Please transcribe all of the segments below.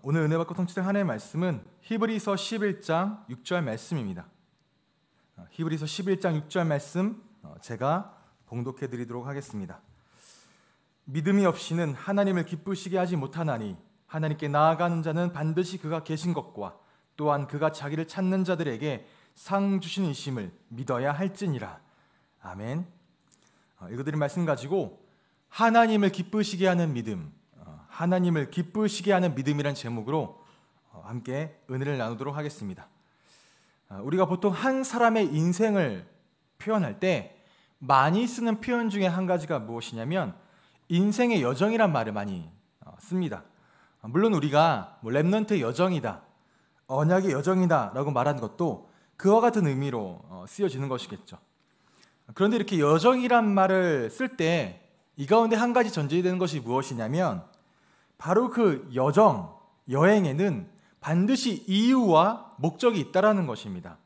오늘 은혜 받고 통치된 하나님의 말씀은 히브리서 11장 6절 말씀입니다. 어, 히브리서 11장 6절 말씀 어, 제가 봉독해 드리도록 하겠습니다. 믿음이 없이는 하나님을 기쁘시게 하지 못하나니 하나님께 나아가는 자는 반드시 그가 계신 것과 또한 그가 자기를 찾는 자들에게 상 주신 이심을 믿어야 할지니라. 아멘. 어, 읽어드린 말씀 가지고 하나님을 기쁘시게 하는 믿음 하나님을 기쁘시게 하는 믿음이란 제목으로 어, 함께 은혜를 나누도록 하겠습니다. 아, 우리가 보통 한 사람의 인생을 표현할 때 많이 쓰는 표현 중에 한 가지가 무엇이냐면 인생의 여정이란 말을 많이 어, 씁니다. 아, 물론 우리가 뭐 랩런트의 여정이다, 언약의 여정이다 라고 말한 것도 그와 같은 의미로 어, 쓰여지는 것이겠죠. 그런데 이렇게 여정이란 말을 쓸 때 이 가운데 한 가지 전제되는 것이 무엇이냐면 바로 그 여정, 여행에는 반드시 이유와 목적이 있다라는 것입니다.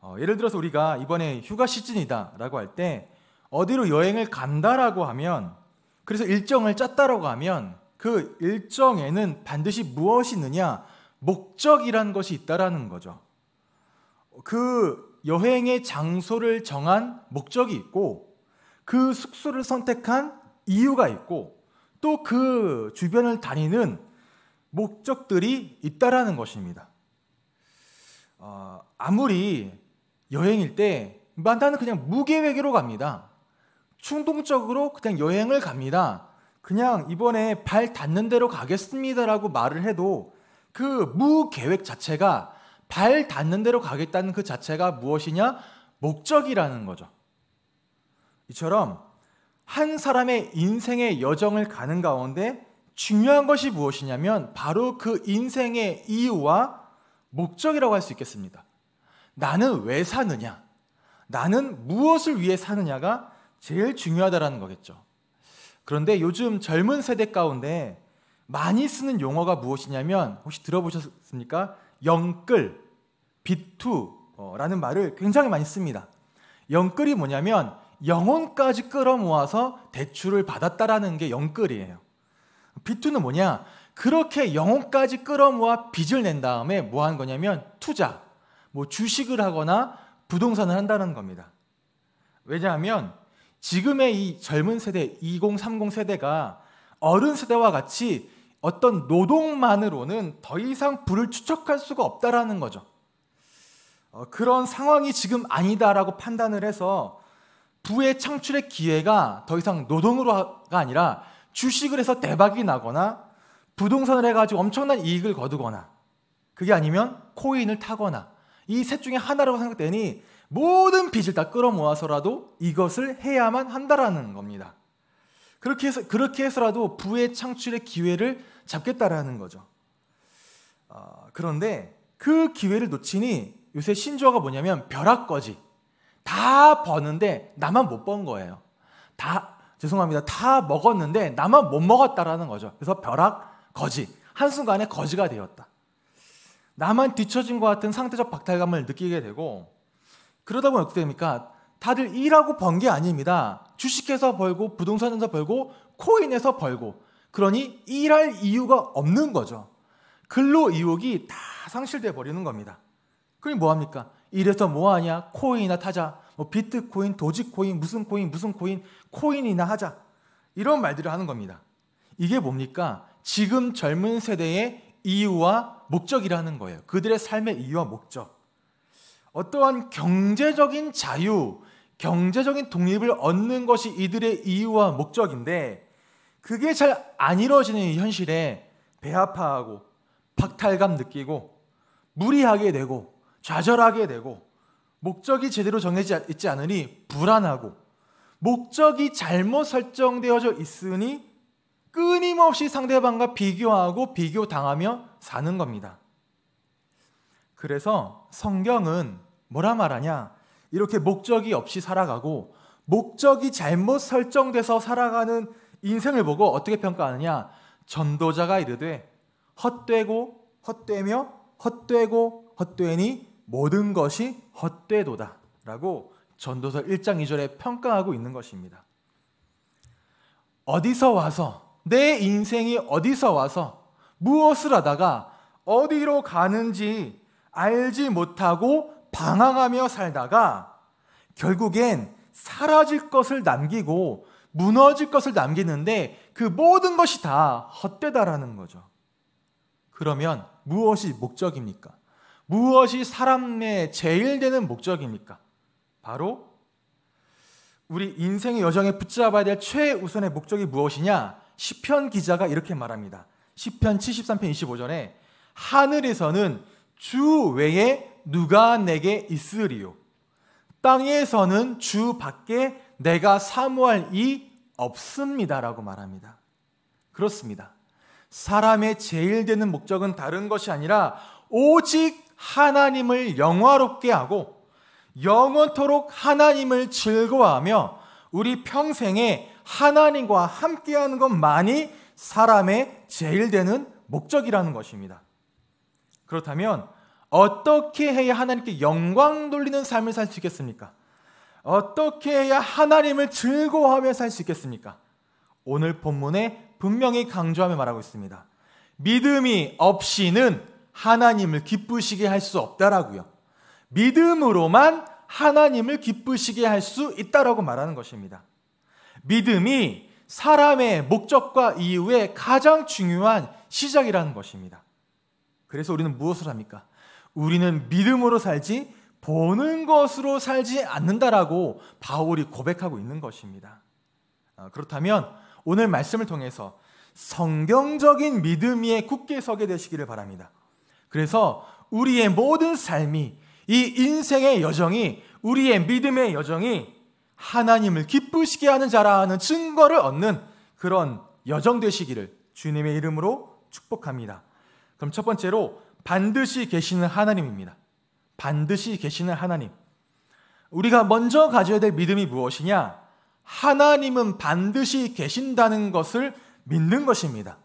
어, 예를 들어서 우리가 이번에 휴가 시즌이다라고 할 때 어디로 여행을 간다라고 하면 그래서 일정을 짰다라고 하면 그 일정에는 반드시 무엇이 있느냐 목적이란 것이 있다라는 거죠. 그 여행의 장소를 정한 목적이 있고 그 숙소를 선택한 이유가 있고 또그 주변을 다니는 목적들이 있다라는 것입니다. 어, 아무리 여행일 때 나는 그냥 무계획으로 갑니다. 충동적으로 그냥 여행을 갑니다. 그냥 이번에 발 닿는 대로 가겠습니다라고 말을 해도 그 무계획 자체가 발 닿는 대로 가겠다는 그 자체가 무엇이냐? 목적이라는 거죠. 이처럼 한 사람의 인생의 여정을 가는 가운데 중요한 것이 무엇이냐면 바로 그 인생의 이유와 목적이라고 할 수 있겠습니다. 나는 왜 사느냐? 나는 무엇을 위해 사느냐가 제일 중요하다라는 거겠죠. 그런데 요즘 젊은 세대 가운데 많이 쓰는 용어가 무엇이냐면 혹시 들어보셨습니까? 영끌, 비투라는 어, 말을 굉장히 많이 씁니다. 영끌이 뭐냐면 영혼까지 끌어모아서 대출을 받았다라는 게 영끌이에요. B2는 뭐냐? 그렇게 영혼까지 끌어모아 빚을 낸 다음에 뭐 한 거냐면 투자, 뭐 주식을 하거나 부동산을 한다는 겁니다. 왜냐하면 지금의 이 젊은 세대, 2030 세대가 어른 세대와 같이 어떤 노동만으로는 더 이상 부를 추적할 수가 없다라는 거죠. 어, 그런 상황이 지금 아니다라고 판단을 해서 부의 창출의 기회가 더 이상 노동으로가 아니라 주식을 해서 대박이 나거나 부동산을 해가지고 엄청난 이익을 거두거나 그게 아니면 코인을 타거나 이 셋 중에 하나라고 생각되니 모든 빚을 다 끌어모아서라도 이것을 해야만 한다라는 겁니다. 그렇게 해서 그렇게 해서라도 부의 창출의 기회를 잡겠다라는 거죠. 어, 그런데 그 기회를 놓치니 요새 신조어가 뭐냐면 벼락거지. 다 버는데 나만 못 번 거예요. 다 죄송합니다. 다 먹었는데 나만 못 먹었다라는 거죠. 그래서 벼락 거지 한순간에 거지가 되었다. 나만 뒤처진 것 같은 상태적 박탈감을 느끼게 되고 그러다 보면 어떻게 됩니까? 다들 일하고 번 게 아닙니다. 주식해서 벌고 부동산에서 벌고 코인에서 벌고 그러니 일할 이유가 없는 거죠. 근로 의욕이 다 상실돼 버리는 겁니다. 그럼 뭐 합니까? 이래서 뭐하냐? 코인이나 타자. 뭐 비트코인, 도지코인, 무슨 코인, 무슨 코인, 코인이나 하자. 이런 말들을 하는 겁니다. 이게 뭡니까? 지금 젊은 세대의 이유와 목적이라는 거예요. 그들의 삶의 이유와 목적. 어떠한 경제적인 자유, 경제적인 독립을 얻는 것이 이들의 이유와 목적인데 그게 잘 안 이루어지는 현실에 배 아파하고 박탈감 느끼고 무리하게 되고 좌절하게 되고 목적이 제대로 정해져 있지 않으니 불안하고 목적이 잘못 설정되어져 있으니 끊임없이 상대방과 비교하고 비교당하며 사는 겁니다. 그래서 성경은 뭐라 말하냐? 이렇게 목적이 없이 살아가고 목적이 잘못 설정돼서 살아가는 인생을 보고 어떻게 평가하느냐? 전도자가 이르되 헛되고 헛되며 헛되고 헛되니 모든 것이 헛되도다라고 전도서 1장 2절에 평가하고 있는 것입니다. 어디서 와서 내 인생이 어디서 와서 무엇을 하다가 어디로 가는지 알지 못하고 방황하며 살다가 결국엔 사라질 것을 남기고 무너질 것을 남기는데 그 모든 것이 다 헛되다라는 거죠. 그러면 무엇이 목적입니까? 무엇이 사람의 제일 되는 목적입니까? 바로 우리 인생의 여정에 붙잡아야 될 최우선의 목적이 무엇이냐? 시편 기자가 이렇게 말합니다. 시편 73편 25절에 하늘에서는 주 외에 누가 내게 있으리요? 땅에서는 주 밖에 내가 사모할 이 없습니다라고 말합니다. 그렇습니다. 사람의 제일 되는 목적은 다른 것이 아니라 오직 하나님을 영화롭게 하고 영원토록 하나님을 즐거워하며 우리 평생에 하나님과 함께하는 것만이 사람의 제일 되는 목적이라는 것입니다. 그렇다면 어떻게 해야 하나님께 영광 돌리는 삶을 살 수 있겠습니까? 어떻게 해야 하나님을 즐거워하며 살 수 있겠습니까? 오늘 본문에 분명히 강조하며 말하고 있습니다. 믿음이 없이는 하나님을 기쁘시게 할 수 없다라고요. 믿음으로만 하나님을 기쁘시게 할 수 있다라고 말하는 것입니다. 믿음이 사람의 목적과 이유의 가장 중요한 시작이라는 것입니다. 그래서 우리는 무엇을 합니까? 우리는 믿음으로 살지 보는 것으로 살지 않는다라고 바울이 고백하고 있는 것입니다. 어, 그렇다면 오늘 말씀을 통해서 성경적인 믿음 위에 굳게 서게 되시기를 바랍니다. 그래서 우리의 모든 삶이 이 인생의 여정이 우리의 믿음의 여정이 하나님을 기쁘시게 하는 자라는 증거를 얻는 그런 여정 되시기를 주님의 이름으로 축복합니다. 그럼 첫 번째로 반드시 계시는 하나님입니다. 반드시 계시는 하나님. 우리가 먼저 가져야 될 믿음이 무엇이냐? 하나님은 반드시 계신다는 것을 믿는 것입니다.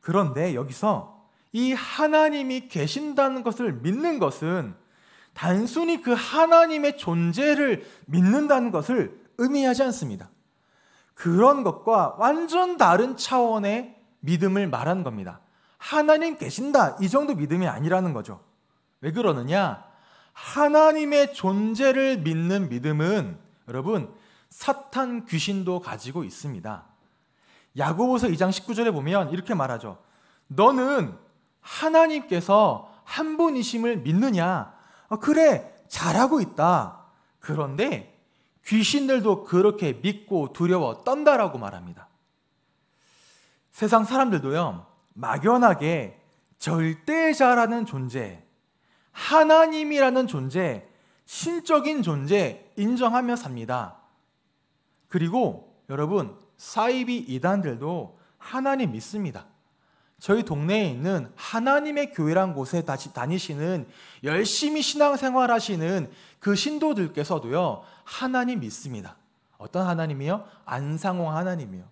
그런데 여기서 이 하나님이 계신다는 것을 믿는 것은 단순히 그 하나님의 존재를 믿는다는 것을 의미하지 않습니다. 그런 것과 완전 다른 차원의 믿음을 말한 겁니다. 하나님 계신다. 이 정도 믿음이 아니라는 거죠. 왜 그러느냐? 하나님의 존재를 믿는 믿음은 여러분, 사탄 귀신도 가지고 있습니다. 야고보서 2장 19절에 보면 이렇게 말하죠. 너는 하나님께서 한 분이심을 믿느냐? 어, 그래, 잘하고 있다. 그런데 귀신들도 그렇게 믿고 두려워 떤다라고 말합니다. 세상 사람들도요, 막연하게 절대자라는 존재, 하나님이라는 존재, 신적인 존재 인정하며 삽니다. 그리고 여러분, 사이비 이단들도 하나님 믿습니다. 저희 동네에 있는 하나님의 교회란 곳에 다니시는 시다 열심히 신앙생활 하시는 그 신도들께서도요, 하나님 믿습니다. 어떤 하나님이요? 안상홍 하나님이요.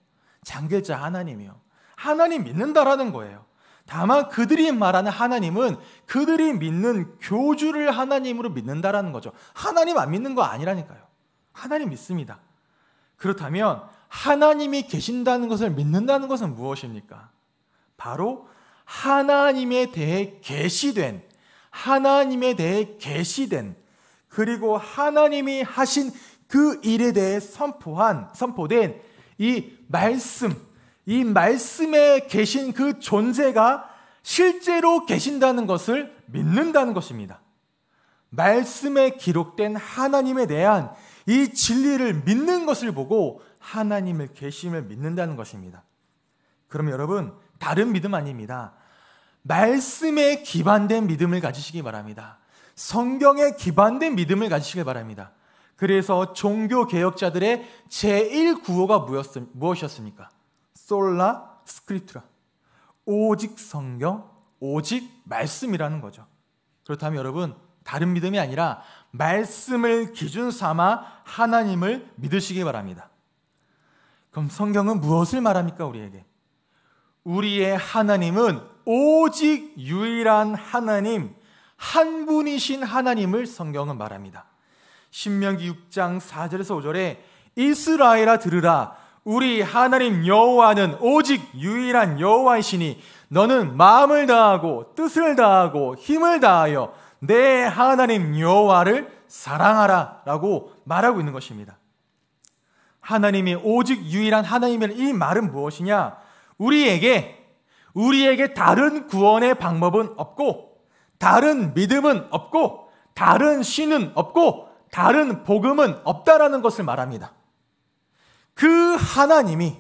장길자 하나님이요. 하나님 믿는다라는 거예요. 다만 그들이 말하는 하나님은 그들이 믿는 교주를 하나님으로 믿는다라는 거죠. 하나님 안 믿는 거 아니라니까요. 하나님 믿습니다. 그렇다면 하나님이 계신다는 것을 믿는다는 것은 무엇입니까? 바로 하나님에 대해 계시된 하나님에 대해 계시된 그리고 하나님이 하신 그 일에 대해 선포한 선포된 이 말씀 이 말씀에 계신 그 존재가 실제로 계신다는 것을 믿는다는 것입니다. 말씀에 기록된 하나님에 대한 이 진리를 믿는 것을 보고 하나님의 계심을 믿는다는 것입니다. 그럼 여러분 다른 믿음 아닙니다. 말씀에 기반된 믿음을 가지시기 바랍니다. 성경에 기반된 믿음을 가지시길 바랍니다. 그래서 종교 개혁자들의 제1 구호가 무엇이었습니까? 솔라 스크립트라. 오직 성경, 오직 말씀이라는 거죠. 그렇다면 여러분, 다른 믿음이 아니라 말씀을 기준 삼아 하나님을 믿으시기 바랍니다. 그럼 성경은 무엇을 말합니까, 우리에게? 우리의 하나님은 오직 유일한 하나님, 한 분이신 하나님을 성경은 말합니다. 신명기 6장 4절에서 5절에 이스라엘아 들으라 우리 하나님 여호와는 오직 유일한 여호와이시니 너는 마음을 다하고 뜻을 다하고 힘을 다하여 내 하나님 여호와를 사랑하라라고 말하고 있는 것입니다. 하나님이 오직 유일한 하나님이라는 이 말은 무엇이냐? 우리에게 우리에게 다른 구원의 방법은 없고 다른 믿음은 없고 다른 신은 없고 다른 복음은 없다라는 것을 말합니다. 그 하나님이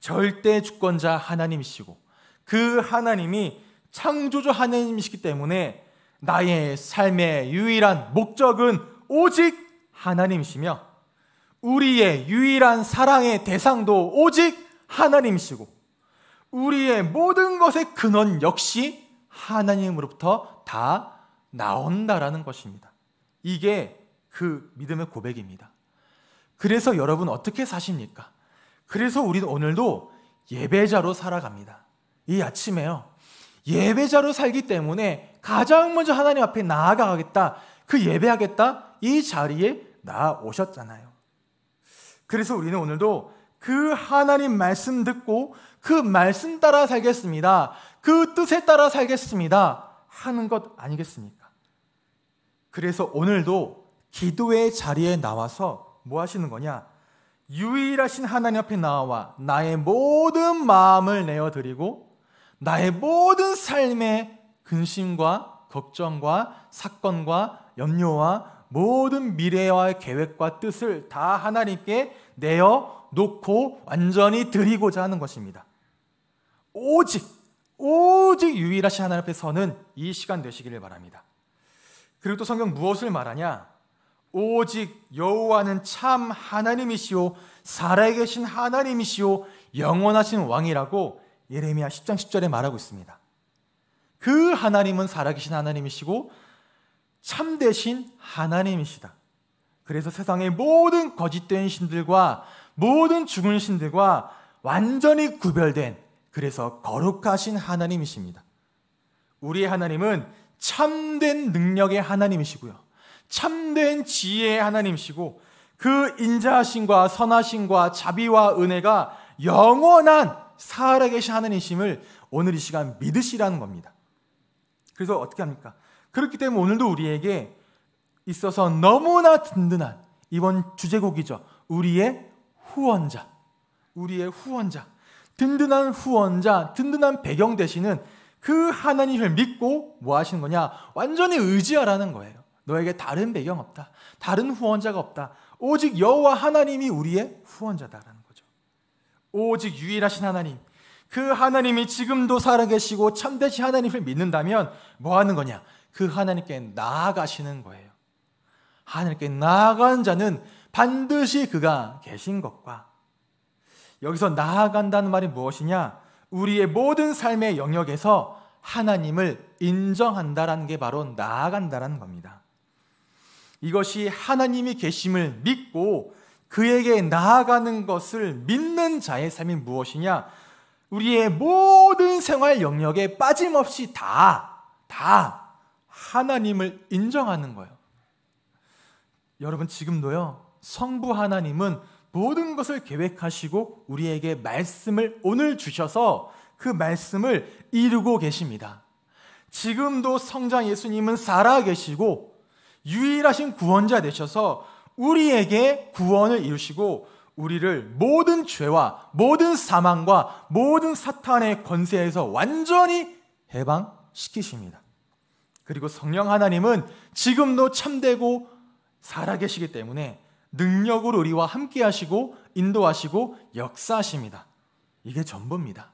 절대 주권자 하나님이시고 그 하나님이 창조주 하나님이시기 때문에 나의 삶의 유일한 목적은 오직 하나님이시며 우리의 유일한 사랑의 대상도 오직 하나님이시고 우리의 모든 것의 근원 역시 하나님으로부터 다 나온다라는 것입니다. 이게 그 믿음의 고백입니다. 그래서 여러분 어떻게 사십니까? 그래서 우리는 오늘도 예배자로 살아갑니다. 이 아침에요. 예배자로 살기 때문에 가장 먼저 하나님 앞에 나아가겠다. 그 예배하겠다. 이 자리에 나오셨잖아요. 그래서 우리는 오늘도 그 하나님 말씀 듣고 그 말씀 따라 살겠습니다. 그 뜻에 따라 살겠습니다. 하는 것 아니겠습니까? 그래서 오늘도 기도의 자리에 나와서 뭐 하시는 거냐? 유일하신 하나님 앞에 나와 나의 모든 마음을 내어드리고 나의 모든 삶의 근심과 걱정과 사건과 염려와 모든 미래와 계획과 뜻을 다 하나님께 내어 놓고 완전히 드리고자 하는 것입니다. 오직 오직 유일하신 하나님 앞에 서는 이 시간 되시기를 바랍니다. 그리고 또 성경 무엇을 말하냐? 오직 여호와는 참 하나님이시오 살아계신 하나님이시오 영원하신 왕이라고 예레미야 10장 10절에 말하고 있습니다. 그 하나님은 살아계신 하나님이시고 참되신 하나님이시다. 그래서 세상의 모든 거짓된 신들과 모든 죽은 신들과 완전히 구별된 그래서 거룩하신 하나님이십니다. 우리 하나님은 참된 능력의 하나님이시고요. 참된 지혜의 하나님이시고 그 인자하심과 선하심과 자비와 은혜가 영원한 살아계신 하나님이심을 오늘 이 시간 믿으시라는 겁니다. 그래서 어떻게 합니까? 그렇기 때문에 오늘도 우리에게 있어서 너무나 든든한 이번 주제곡이죠. 우리의 후원자. 우리의 후원자. 든든한 후원자, 든든한 배경 대신은 그 하나님을 믿고 뭐 하시는 거냐? 완전히 의지하라는 거예요. 너에게 다른 배경 없다. 다른 후원자가 없다. 오직 여호와 하나님이 우리의 후원자다라는 거죠. 오직 유일하신 하나님. 그 하나님이 지금도 살아계시고 참되신 하나님을 믿는다면 뭐 하는 거냐? 그 하나님께 나아가시는 거예요. 하늘께 나아간 자는 반드시 그가 계신 것과 여기서 나아간다는 말이 무엇이냐? 우리의 모든 삶의 영역에서 하나님을 인정한다라는 게 바로 나아간다라는 겁니다. 이것이 하나님이 계심을 믿고 그에게 나아가는 것을 믿는 자의 삶이 무엇이냐? 우리의 모든 생활 영역에 빠짐없이 다, 다 하나님을 인정하는 거예요. 여러분 지금도요. 성부 하나님은 모든 것을 계획하시고 우리에게 말씀을 오늘 주셔서 그 말씀을 이루고 계십니다. 지금도 성장 예수님은 살아계시고 유일하신 구원자 되셔서 우리에게 구원을 이루시고 우리를 모든 죄와 모든 사망과 모든 사탄의 권세에서 완전히 해방시키십니다. 그리고 성령 하나님은 지금도 참되고 살아계시기 때문에 능력으로 우리와 함께 하시고 인도하시고 역사하십니다. 이게 전부입니다.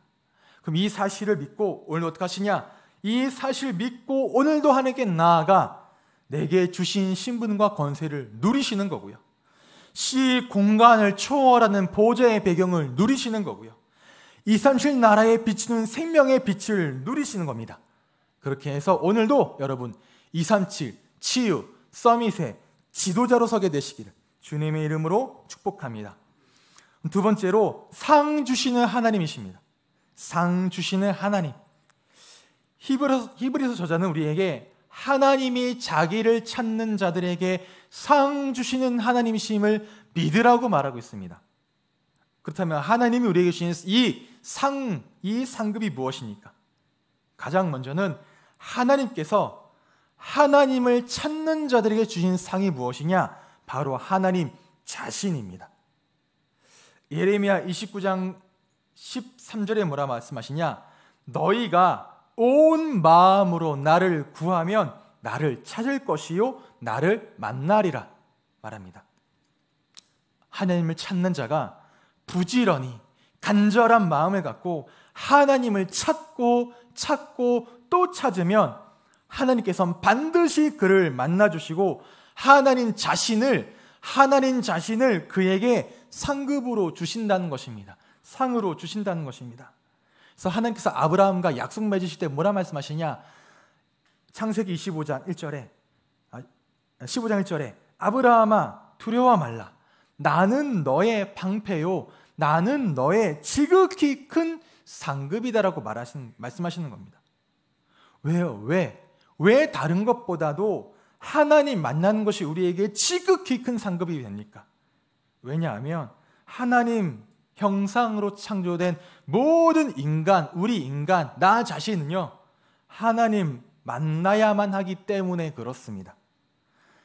그럼 이 사실을 믿고 오늘 어떻게 하시냐? 이사실 믿고 오늘도 하나님께 나아가 내게 주신 신분과 권세를 누리시는 거고요. 시 공간을 초월하는 보좌의 배경을 누리시는 거고요. 이3 7 나라에 비치는 생명의 빛을 누리시는 겁니다. 그렇게 해서 오늘도 여러분 237 치유, 서밋에 지도자로 서게 되시기를 주님의 이름으로 축복합니다. 두 번째로 상 주시는 하나님이십니다. 상 주시는 하나님. 히브리서, 히브리서 저자는 우리에게 하나님이 자기를 찾는 자들에게 상 주시는 하나님이심을 믿으라고 말하고 있습니다. 그렇다면 하나님이 우리에게 주신 이 상, 이 상급이 무엇입니까? 가장 먼저는 하나님께서 하나님을 찾는 자들에게 주신 상이 무엇이냐? 바로 하나님 자신입니다. 예레미야 29장 13절에 뭐라 말씀하시냐? 너희가 온 마음으로 나를 구하면 나를 찾을 것이요 나를 만나리라 말합니다. 하나님을 찾는 자가 부지런히 간절한 마음을 갖고 하나님을 찾고 찾고 또 찾으면 하나님께서는 반드시 그를 만나주시고 하나님 자신을 하나님 자신을 그에게 상급으로 주신다는 것입니다. 상으로 주신다는 것입니다. 그래서 하나님께서 아브라함과 약속 맺으실 때 뭐라 말씀하시냐? 창세기 25장 1절에 15장 아, 1절에 아브라함아 두려워 말라 나는 너의 방패요 나는 너의 지극히 큰 상급이다라고 말하신 말씀하시는 겁니다. 왜요? 왜? 왜 다른 것보다도 하나님 만나는 것이 우리에게 지극히 큰 상급이 됩니까? 왜냐하면 하나님 형상으로 창조된 모든 인간, 우리 인간, 나 자신은요, 하나님 만나야만 하기 때문에 그렇습니다.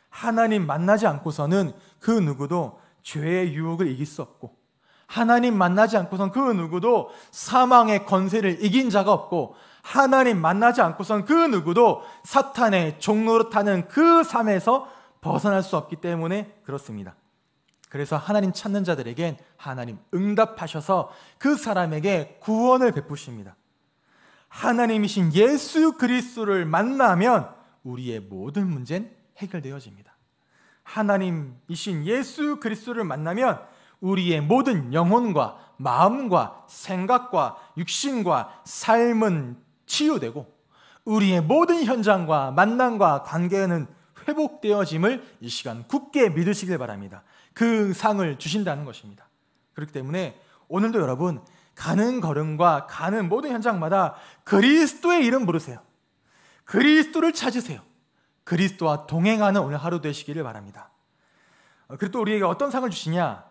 하나님 만나지 않고서는 그 누구도 죄의 유혹을 이길 수 없고, 하나님 만나지 않고선 그 누구도 사망의 권세를 이긴 자가 없고, 하나님 만나지 않고선 그 누구도 사탄의 종로로 타는 그 삶에서 벗어날 수 없기 때문에 그렇습니다. 그래서 하나님 찾는 자들에겐 하나님 응답하셔서 그 사람에게 구원을 베푸십니다. 하나님이신 예수 그리스도를 만나면 우리의 모든 문제는 해결되어집니다. 하나님이신 예수 그리스도를 만나면 우리의 모든 영혼과 마음과 생각과 육신과 삶은 치유되고 우리의 모든 현장과 만남과 관계는 회복되어짐을 이 시간 굳게 믿으시길 바랍니다. 그 상을 주신다는 것입니다. 그렇기 때문에 오늘도 여러분 가는 걸음과 가는 모든 현장마다 그리스도의 이름 부르세요. 그리스도를 찾으세요. 그리스도와 동행하는 오늘 하루 되시기를 바랍니다. 어, 그리고 또 우리에게 어떤 상을 주시냐?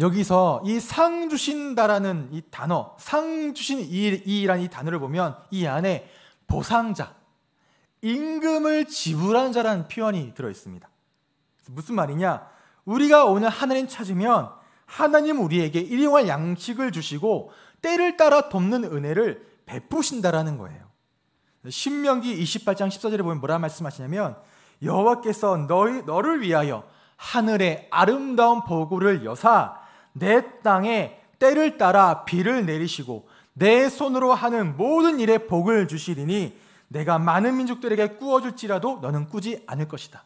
여기서 이 상 주신다라는 이 단어, 상 주신 이라는 이 단어를 보면 이 안에 보상자, 임금을 지불한 자라는 표현이 들어 있습니다. 무슨 말이냐? 우리가 오늘 하나님 찾으면 하나님 우리에게 일용할 양식을 주시고 때를 따라 돕는 은혜를 베푸신다라는 거예요. 신명기 28장 14절에 보면 뭐라 말씀하시냐면 여호와께서 너희 너를 위하여 하늘의 아름다운 보고를 여사 내 땅에 때를 따라 비를 내리시고 내 손으로 하는 모든 일에 복을 주시리니 내가 많은 민족들에게 꾸어줄지라도 너는 꾸지 않을 것이다.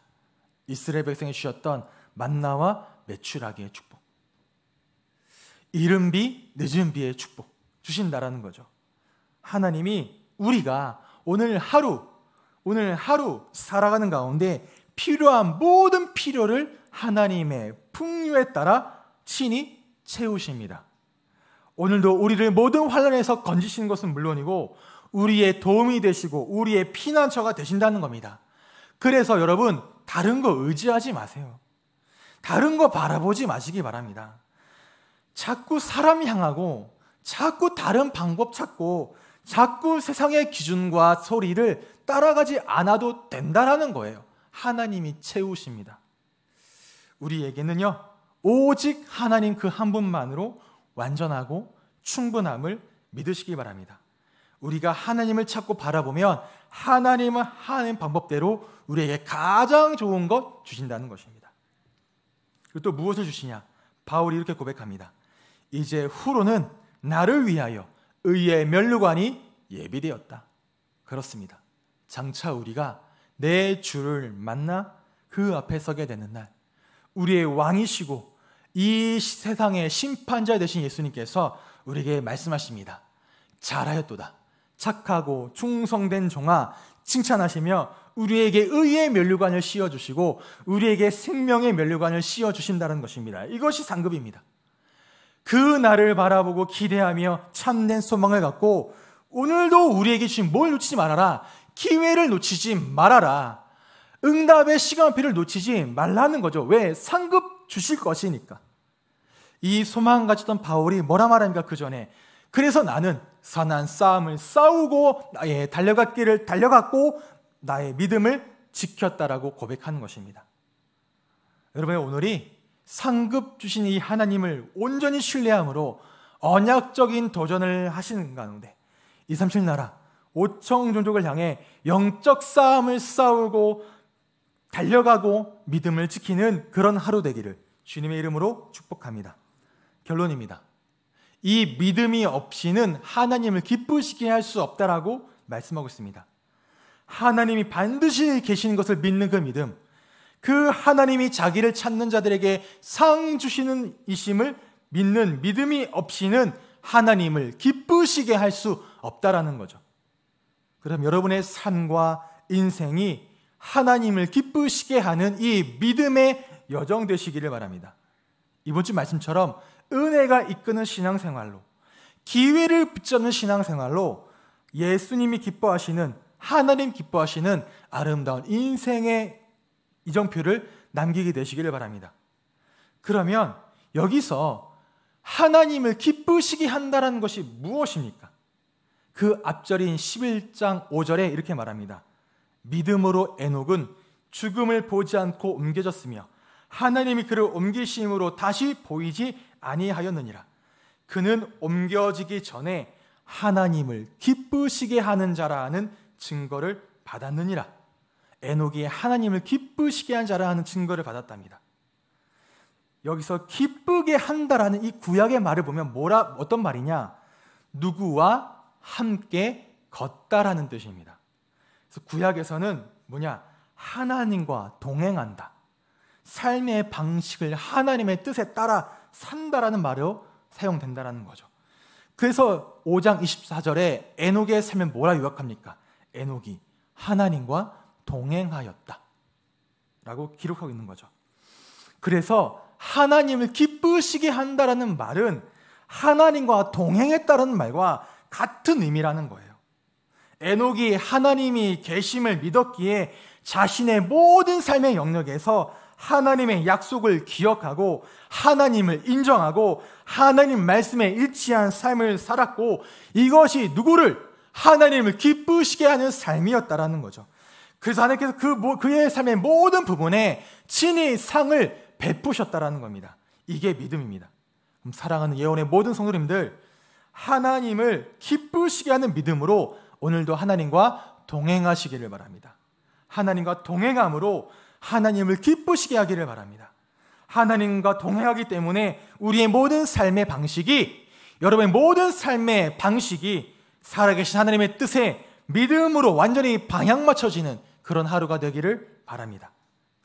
이스라엘 백성이 주셨던 만나와 매출하기의 축복. 이른 비, 늦은 비의 축복. 주신다라는 거죠. 하나님이 우리가 오늘 하루, 오늘 하루 살아가는 가운데 필요한 모든 필요를 하나님의 풍요에 따라 친히 채우십니다. 오늘도 우리를 모든 환란에서 건지시는 것은 물론이고 우리의 도움이 되시고 우리의 피난처가 되신다는 겁니다. 그래서 여러분 다른 거 의지하지 마세요. 다른 거 바라보지 마시기 바랍니다. 자꾸 사람 향하고 자꾸 다른 방법 찾고 자꾸 세상의 기준과 소리를 따라가지 않아도 된다라는 거예요. 하나님이 채우십니다. 우리에게는요. 오직 하나님 그 한 분만으로 완전하고 충분함을 믿으시기 바랍니다. 우리가 하나님을 찾고 바라보면 하나님은 하는 방법대로 우리에게 가장 좋은 것 주신다는 것입니다. 그리고 또 무엇을 주시냐? 바울이 이렇게 고백합니다. 이제 후로는 나를 위하여 의의 면류관이 예비되었다. 그렇습니다. 장차 우리가 내 주를 만나 그 앞에 서게 되는 날, 우리의 왕이시고 이 세상의 심판자 되신 예수님께서 우리에게 말씀하십니다. 잘하였도다. 착하고 충성된 종아 칭찬하시며 우리에게 의의 면류관을 씌워주시고 우리에게 생명의 면류관을 씌워주신다는 것입니다. 이것이 상급입니다. 그 날을 바라보고 기대하며 참된 소망을 갖고 오늘도 우리에게 주신 뭘 놓치지 말아라. 기회를 놓치지 말아라. 응답의 시간표를 놓치지 말라는 거죠. 왜? 상급 주실 것이니까. 이 소망 가졌던 바울이 뭐라 말합니까 그 전에 그래서 나는 선한 싸움을 싸우고 나의 달려갔기를 달려갔고 나의 믿음을 지켰다라고 고백하는 것입니다. 여러분의 오늘이 상급 주신 이 하나님을 온전히 신뢰함으로 언약적인 도전을 하시는 가운데 이삼7 나라 오청 종족을 향해 영적 싸움을 싸우고 달려가고 믿음을 지키는 그런 하루 되기를 주님의 이름으로 축복합니다. 결론입니다. 이 믿음이 없이는 하나님을 기쁘시게 할 수 없다라고 말씀하고 있습니다. 하나님이 반드시 계시는 것을 믿는 그 믿음, 그 하나님이 자기를 찾는 자들에게 상 주시는 이심을 믿는 믿음이 없이는 하나님을 기쁘시게 할 수 없다라는 거죠. 그럼 여러분의 삶과 인생이 하나님을 기쁘시게 하는 이 믿음의 여정 되시기를 바랍니다. 이번 주 말씀처럼 은혜가 이끄는 신앙생활로 기회를 붙잡는 신앙생활로 예수님이 기뻐하시는 하나님 기뻐하시는 아름다운 인생의 이정표를 남기게 되시기를 바랍니다. 그러면 여기서 하나님을 기쁘시게 한다는 것이 무엇입니까? 그 앞절인 11장 5절에 이렇게 말합니다. 믿음으로 에녹은 죽음을 보지 않고 옮겨졌으며 하나님이 그를 옮기심으로 다시 보이지 아니하였느니라. 그는 옮겨지기 전에 하나님을 기쁘시게 하는 자라 는 증거를 받았느니라. 에녹이 하나님을 기쁘시게 한 자라 는 증거를 받았답니다. 여기서 기쁘게 한다라는 이 구약의 말을 보면 뭐라 어떤 말이냐? 누구와 함께 걷다라는 뜻입니다. 그래서 구약에서는 뭐냐? 하나님과 동행한다. 삶의 방식을 하나님의 뜻에 따라 산다라는 말로 사용된다라는 거죠. 그래서 5장 24절에 에녹의 삶면 뭐라 요약합니까? 에녹이 하나님과 동행하였다. 라고 기록하고 있는 거죠. 그래서 하나님을 기쁘시게 한다라는 말은 하나님과 동행했다는 라 말과 같은 의미라는 거예요. 에녹이 하나님이 계심을 믿었기에 자신의 모든 삶의 영역에서 하나님의 약속을 기억하고 하나님을 인정하고 하나님 말씀에 일치한 삶을 살았고 이것이 누구를 하나님을 기쁘시게 하는 삶이었다라는 거죠. 그래서 하나님께서 그, 그의 삶의 모든 부분에 친히 상을 베푸셨다라는 겁니다. 이게 믿음입니다. 사랑하는 예언의 모든 성도님들, 하나님을 기쁘시게 하는 믿음으로 오늘도 하나님과 동행하시기를 바랍니다. 하나님과 동행함으로 하나님을 기쁘시게 하기를 바랍니다. 하나님과 동행하기 때문에 우리의 모든 삶의 방식이 여러분의 모든 삶의 방식이 살아계신 하나님의 뜻에 믿음으로 완전히 방향 맞춰지는 그런 하루가 되기를 바랍니다.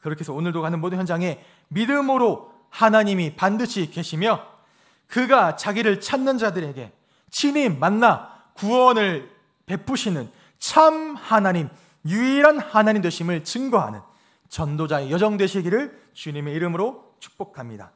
그렇게 해서 오늘도 가는 모든 현장에 믿음으로 하나님이 반드시 계시며 그가 자기를 찾는 자들에게 친히 만나 구원을 베푸시는 참 하나님, 유일한 하나님 되심을 증거하는 전도자의 여정 되시기를 주님의 이름으로 축복합니다.